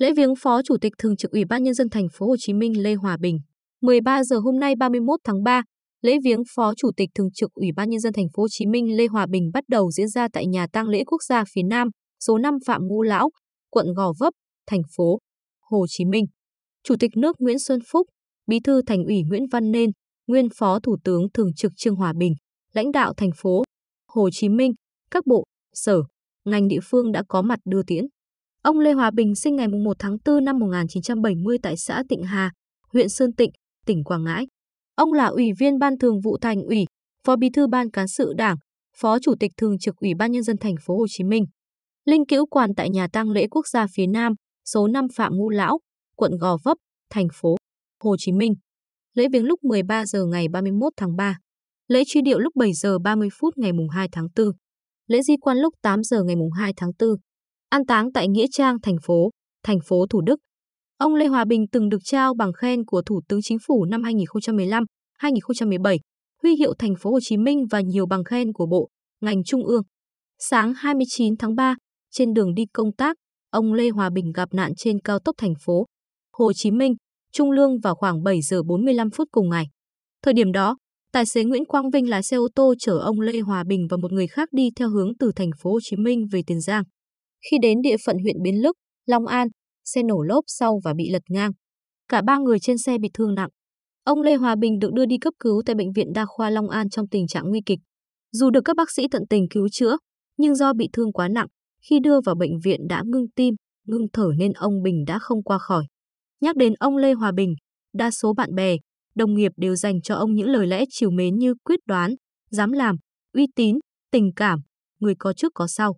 Lễ viếng Phó Chủ tịch Thường trực Ủy ban Nhân dân thành phố Hồ Chí Minh Lê Hòa Bình. 13 giờ hôm nay 31 tháng 3, lễ viếng Phó Chủ tịch Thường trực Ủy ban Nhân dân thành phố Hồ Chí Minh Lê Hòa Bình bắt đầu diễn ra tại nhà tang lễ quốc gia phía Nam, số 5 Phạm Ngũ Lão, quận Gò Vấp, thành phố Hồ Chí Minh. Chủ tịch nước Nguyễn Xuân Phúc, Bí thư Thành ủy Nguyễn Văn Nên, nguyên Phó Thủ tướng Thường trực Trương Hòa Bình, lãnh đạo thành phố Hồ Chí Minh, các bộ, sở, ngành địa phương đã có mặt đưa tiễn Ông Lê Hòa Bình sinh ngày 1 tháng 4 năm 1970 tại xã Tịnh Hà, huyện Sơn Tịnh, tỉnh Quảng Ngãi. Ông là Ủy viên Ban Thường vụ Thành ủy, Phó Bí thư Ban Cán sự Đảng, Phó Chủ tịch Thường trực Ủy ban Nhân dân thành phố Hồ Chí Minh. Linh cữu quan tại nhà tang lễ quốc gia phía Nam, số 5 Phạm Ngũ Lão, quận Gò Vấp, thành phố Hồ Chí Minh. Lễ viếng lúc 13 giờ ngày 31 tháng 3. Lễ truy điệu lúc 7 giờ 30 phút ngày mùng 2 tháng 4. Lễ di quan lúc 8 giờ ngày mùng 2 tháng 4 an táng tại Nghĩa Trang thành phố, thành phố Thủ Đức. Ông Lê Hòa Bình từng được trao bằng khen của Thủ tướng Chính phủ năm 2015, 2017, huy hiệu thành phố Hồ Chí Minh và nhiều bằng khen của Bộ, ngành Trung ương. Sáng 29 tháng 3, trên đường đi công tác, ông Lê Hòa Bình gặp nạn trên cao tốc thành phố Hồ Chí Minh, Trung Lương vào khoảng 7 giờ 45 phút cùng ngày. Thời điểm đó, tài xế Nguyễn Quang Vinh lái xe ô tô chở ông Lê Hòa Bình và một người khác đi theo hướng từ thành phố Hồ Chí Minh về Tiền Giang. Khi đến địa phận huyện Bến Lức, Long An, xe nổ lốp sau và bị lật ngang. Cả ba người trên xe bị thương nặng. Ông Lê Hòa Bình được đưa đi cấp cứu tại Bệnh viện Đa khoa Long An trong tình trạng nguy kịch. Dù được các bác sĩ tận tình cứu chữa, nhưng do bị thương quá nặng, khi đưa vào bệnh viện đã ngưng tim, ngưng thở nên ông Bình đã không qua khỏi. Nhắc đến ông Lê Hòa Bình, đa số bạn bè, đồng nghiệp đều dành cho ông những lời lẽ chiều mến như quyết đoán, dám làm, uy tín, tình cảm, người có trước có sau.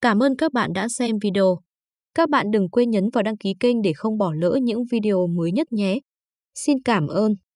Cảm ơn các bạn đã xem video. Các bạn đừng quên nhấn vào đăng ký kênh để không bỏ lỡ những video mới nhất nhé. Xin cảm ơn.